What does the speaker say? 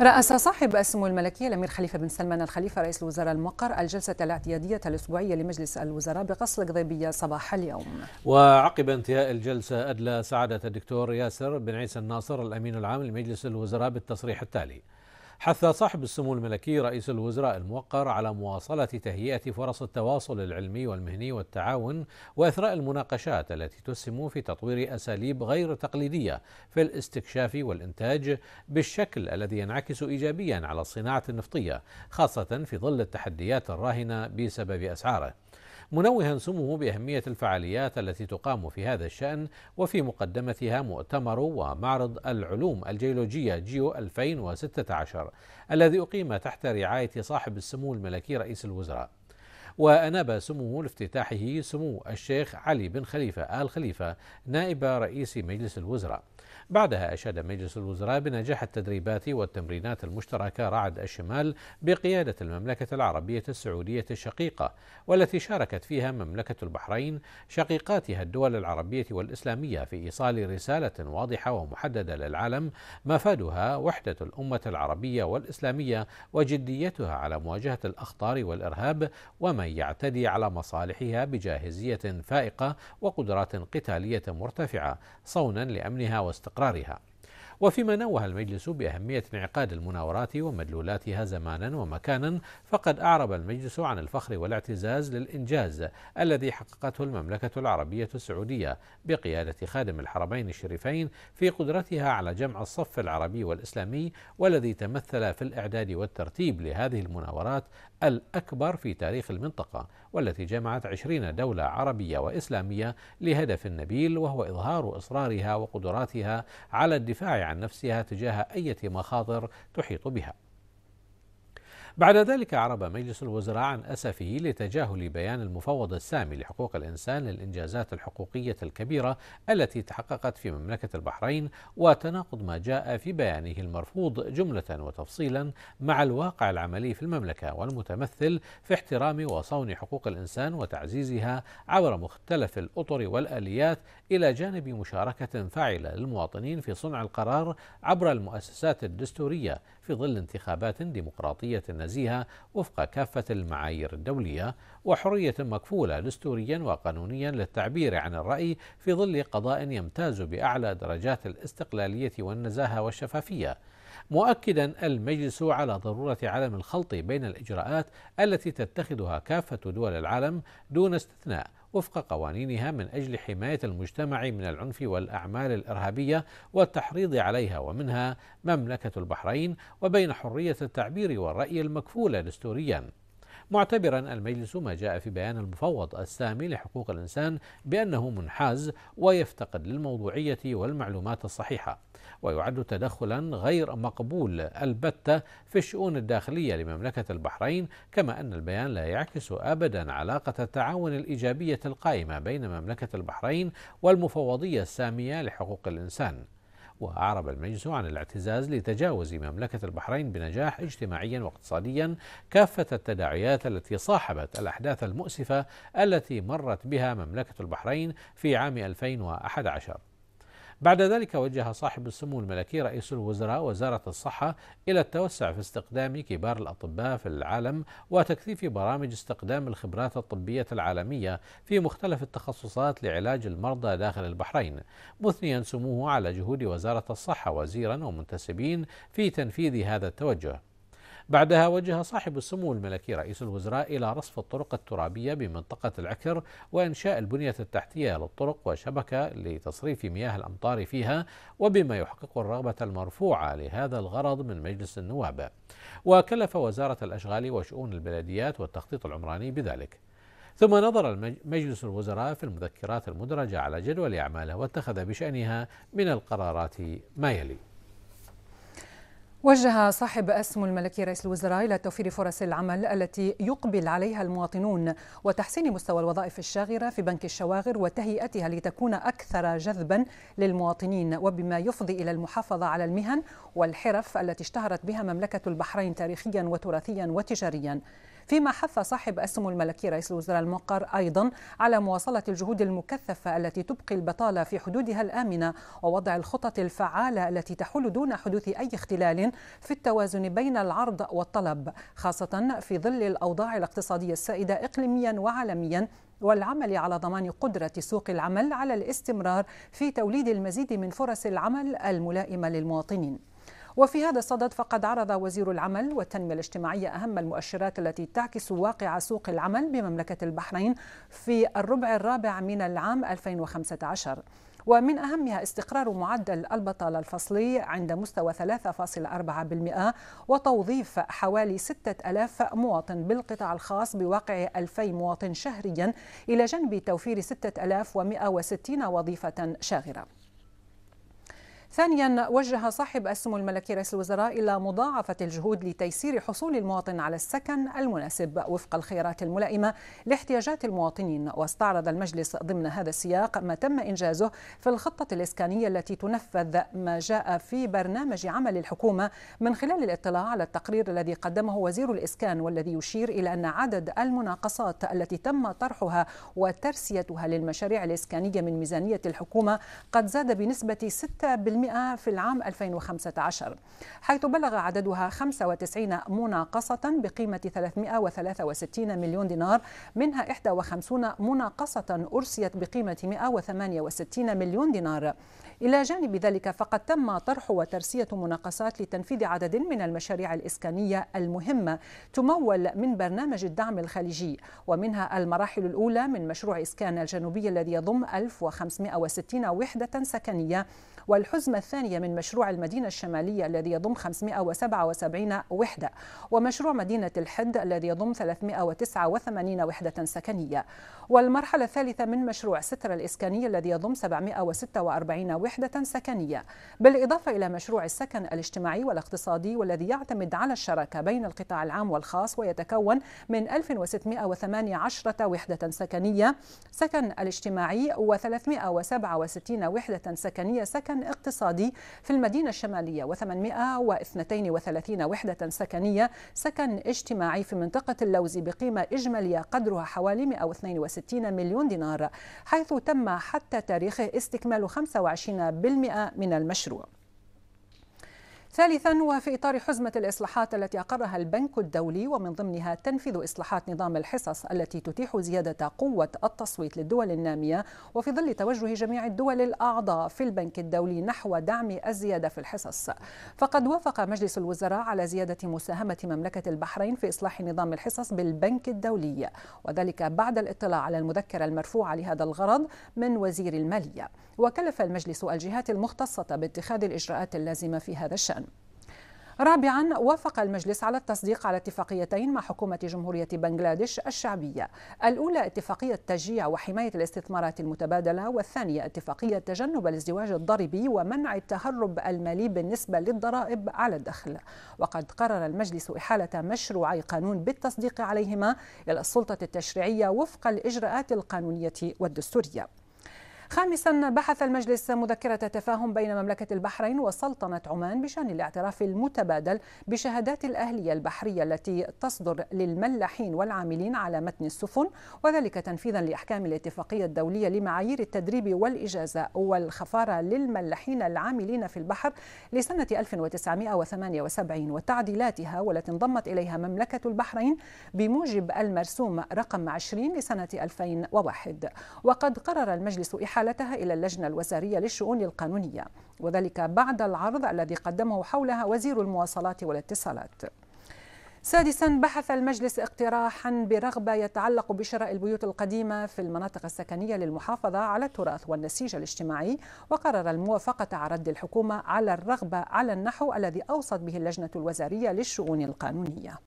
رأس صاحب السمو الملكي الأمير خليفة بن سلمان الخليفة رئيس الوزراء المقر الجلسة الاعتيادية الأسبوعية لمجلس الوزراء بقصر قضيبية صباح اليوم وعقب انتهاء الجلسة أدلى سعادة الدكتور ياسر بن عيسى الناصر الأمين العام لمجلس الوزراء بالتصريح التالي حث صاحب السمو الملكي رئيس الوزراء الموقر على مواصلة تهيئة فرص التواصل العلمي والمهني والتعاون وإثراء المناقشات التي تسهم في تطوير أساليب غير تقليدية في الاستكشاف والإنتاج بالشكل الذي ينعكس إيجابيا على الصناعة النفطية خاصة في ظل التحديات الراهنة بسبب أسعاره. منوها سموه بأهمية الفعاليات التي تقام في هذا الشأن وفي مقدمتها مؤتمر ومعرض العلوم الجيولوجية جيو 2016 الذي أقيم تحت رعاية صاحب السمو الملكي رئيس الوزراء وأناب سمو لافتتاحه سمو الشيخ علي بن خليفة آل خليفة نائب رئيس مجلس الوزراء بعدها أشاد مجلس الوزراء بنجاح التدريبات والتمرينات المشتركة رعد الشمال بقيادة المملكة العربية السعودية الشقيقة والتي شاركت فيها مملكة البحرين شقيقاتها الدول العربية والإسلامية في إيصال رسالة واضحة ومحددة للعالم مفادها وحدة الأمة العربية والإسلامية وجديتها على مواجهة الأخطار والإرهاب وما ومن يعتدي على مصالحها بجاهزية فائقة وقدرات قتالية مرتفعة صونا لأمنها واستقرارها وفيما نوه المجلس بأهمية انعقاد المناورات ومدلولاتها زمانا ومكانا فقد أعرب المجلس عن الفخر والاعتزاز للإنجاز الذي حققته المملكة العربية السعودية بقيادة خادم الحرمين الشريفين في قدرتها على جمع الصف العربي والإسلامي والذي تمثل في الإعداد والترتيب لهذه المناورات الأكبر في تاريخ المنطقة والتي جمعت عشرين دولة عربية وإسلامية لهدف نبيل وهو إظهار إصرارها وقدراتها على الدفاع عن نفسها تجاه أي مخاطر تحيط بها بعد ذلك أعرب مجلس الوزراء عن أسفه لتجاهل بيان المفوض السامي لحقوق الإنسان للإنجازات الحقوقية الكبيرة التي تحققت في مملكة البحرين وتناقض ما جاء في بيانه المرفوض جملة وتفصيلا مع الواقع العملي في المملكة والمتمثل في احترام وصون حقوق الإنسان وتعزيزها عبر مختلف الأطر والآليات إلى جانب مشاركة فاعلة للمواطنين في صنع القرار عبر المؤسسات الدستورية في ظل انتخابات ديمقراطية النزيهة وفق كافة المعايير الدولية وحرية مكفولة دستوريا وقانونيا للتعبير عن الرأي في ظل قضاء يمتاز بأعلى درجات الاستقلالية والنزاهة والشفافية مؤكدا المجلس على ضرورة عدم الخلط بين الإجراءات التي تتخذها كافة دول العالم دون استثناء وفق قوانينها من أجل حماية المجتمع من العنف والأعمال الإرهابية والتحريض عليها ومنها مملكة البحرين وبين حرية التعبير والرأي المكفولة دستورياً معتبرا المجلس ما جاء في بيان المفوض السامي لحقوق الإنسان بأنه منحاز ويفتقد للموضوعية والمعلومات الصحيحة ويعد تدخلا غير مقبول البتة في الشؤون الداخلية لمملكة البحرين كما أن البيان لا يعكس أبدا علاقة التعاون الإيجابية القائمة بين مملكة البحرين والمفوضية السامية لحقوق الإنسان وأعرب المجلس عن الاعتزاز لتجاوز مملكة البحرين بنجاح اجتماعيا واقتصاديا كافة التداعيات التي صاحبت الأحداث المؤسفة التي مرت بها مملكة البحرين في عام 2011 بعد ذلك وجه صاحب السمو الملكي رئيس الوزراء وزارة الصحة إلى التوسع في استقدام كبار الأطباء في العالم وتكثيف برامج استقدام الخبرات الطبية العالمية في مختلف التخصصات لعلاج المرضى داخل البحرين مثنيا سموه على جهود وزارة الصحة وزيرا ومنتسبين في تنفيذ هذا التوجه بعدها وجه صاحب السمو الملكي رئيس الوزراء إلى رصف الطرق الترابية بمنطقة العكر وإنشاء البنية التحتية للطرق وشبكة لتصريف مياه الأمطار فيها وبما يحقق الرغبة المرفوعة لهذا الغرض من مجلس النواب وكلف وزارة الأشغال وشؤون البلديات والتخطيط العمراني بذلك ثم نظر مجلس الوزراء في المذكرات المدرجة على جدول أعماله واتخذ بشأنها من القرارات ما يلي وجه صاحب السمو الملكي رئيس الوزراء إلى توفير فرص العمل التي يقبل عليها المواطنون وتحسين مستوى الوظائف الشاغرة في بنك الشواغر وتهيئتها لتكون أكثر جذبا للمواطنين وبما يفضي إلى المحافظة على المهن والحرف التي اشتهرت بها مملكة البحرين تاريخيا وتراثيا وتجاريا فيما حث صاحب السمو الملكي رئيس الوزراء المقر أيضا على مواصلة الجهود المكثفة التي تبقي البطالة في حدودها الآمنة ووضع الخطط الفعالة التي تحل دون حدوث أي اختلال في التوازن بين العرض والطلب خاصة في ظل الأوضاع الاقتصادية السائدة إقليميا وعالميا والعمل على ضمان قدرة سوق العمل على الاستمرار في توليد المزيد من فرص العمل الملائمة للمواطنين وفي هذا الصدد فقد عرض وزير العمل والتنمية الاجتماعية أهم المؤشرات التي تعكس واقع سوق العمل بمملكة البحرين في الربع الرابع من العام 2015 ومن أهمها استقرار معدل البطالة الفصلي عند مستوى 3.4% وتوظيف حوالي 6000 مواطن بالقطاع الخاص بواقع 2000 مواطن شهريا إلى جانب توفير 6160 وظيفة شاغرة ثانيا وجه صاحب السمو الملكي رئيس الوزراء إلى مضاعفة الجهود لتيسير حصول المواطن على السكن المناسب وفق الخيارات الملائمة لاحتياجات المواطنين واستعرض المجلس ضمن هذا السياق ما تم إنجازه في الخطة الإسكانية التي تنفذ ما جاء في برنامج عمل الحكومة من خلال الاطلاع على التقرير الذي قدمه وزير الإسكان والذي يشير إلى أن عدد المناقصات التي تم طرحها وترسيتها للمشاريع الإسكانية من ميزانية الحكومة قد زاد بنسبة 6% في العام 2015 حيث بلغ عددها 95 مناقصة بقيمة 363 مليون دينار منها 51 مناقصة أرسيت بقيمة 168 مليون دينار إلى جانب ذلك فقد تم طرح وترسية مناقصات لتنفيذ عدد من المشاريع الإسكانية المهمة تمول من برنامج الدعم الخليجي ومنها المراحل الأولى من مشروع إسكان الجنوبي الذي يضم 1560 وحدة سكنية والحزمة الثانية من مشروع المدينة الشمالية الذي يضم 577 وحدة ومشروع مدينة الحد الذي يضم 389 وحدة سكنية والمرحلة الثالثة من مشروع ستر الإسكاني الذي يضم 746 وحدة سكنية بالإضافة إلى مشروع السكن الاجتماعي والاقتصادي والذي يعتمد على الشراكة بين القطاع العام والخاص ويتكون من 1618 وحدة سكنية سكن الاجتماعي و367 وحدة سكنية سكن وكيان اقتصادي في المدينة الشمالية و832 وحدة سكنية سكن اجتماعي في منطقة اللوز بقيمة إجمالية قدرها حوالي 162 مليون دينار حيث تم حتى تاريخه استكمال 25% من المشروع ثالثا وفي إطار حزمة الإصلاحات التي أقرها البنك الدولي ومن ضمنها تنفيذ إصلاحات نظام الحصص التي تتيح زيادة قوة التصويت للدول النامية وفي ظل توجه جميع الدول الأعضاء في البنك الدولي نحو دعم الزيادة في الحصص فقد وافق مجلس الوزراء على زيادة مساهمة مملكة البحرين في إصلاح نظام الحصص بالبنك الدولي وذلك بعد الاطلاع على المذكرة المرفوعة لهذا الغرض من وزير المالية وكلف المجلس الجهات المختصة باتخاذ الإجراءات اللازمة في هذا الشأن رابعا وافق المجلس على التصديق على اتفاقيتين مع حكومة جمهورية بنغلاديش الشعبية الأولى اتفاقية تشجيع وحماية الاستثمارات المتبادلة والثانية اتفاقية تجنب الازدواج الضريبي ومنع التهرب المالي بالنسبة للضرائب على الدخل وقد قرر المجلس إحالة مشروعي قانون بالتصديق عليهما إلى السلطة التشريعية وفق الإجراءات القانونية والدستورية خامسا بحث المجلس مذكرة تفاهم بين مملكة البحرين وسلطنة عمان بشأن الاعتراف المتبادل بشهادات الأهلية البحرية التي تصدر للملاحين والعاملين على متن السفن وذلك تنفيذا لأحكام الاتفاقية الدولية لمعايير التدريب والإجازة والخفارة للملاحين العاملين في البحر لسنة 1978 وتعديلاتها والتي انضمت إليها مملكة البحرين بموجب المرسوم رقم 20 لسنة 2001 وقد قرر المجلس إحالة حالتها إلى اللجنة الوزارية للشؤون القانونية وذلك بعد العرض الذي قدمه حولها وزير المواصلات والاتصالات سادسا بحث المجلس اقتراحا برغبه يتعلق بشراء البيوت القديمه في المناطق السكنيه للمحافظه على التراث والنسيج الاجتماعي وقرر الموافقه على رد الحكومه على الرغبه على النحو الذي اوصت به اللجنه الوزاريه للشؤون القانونيه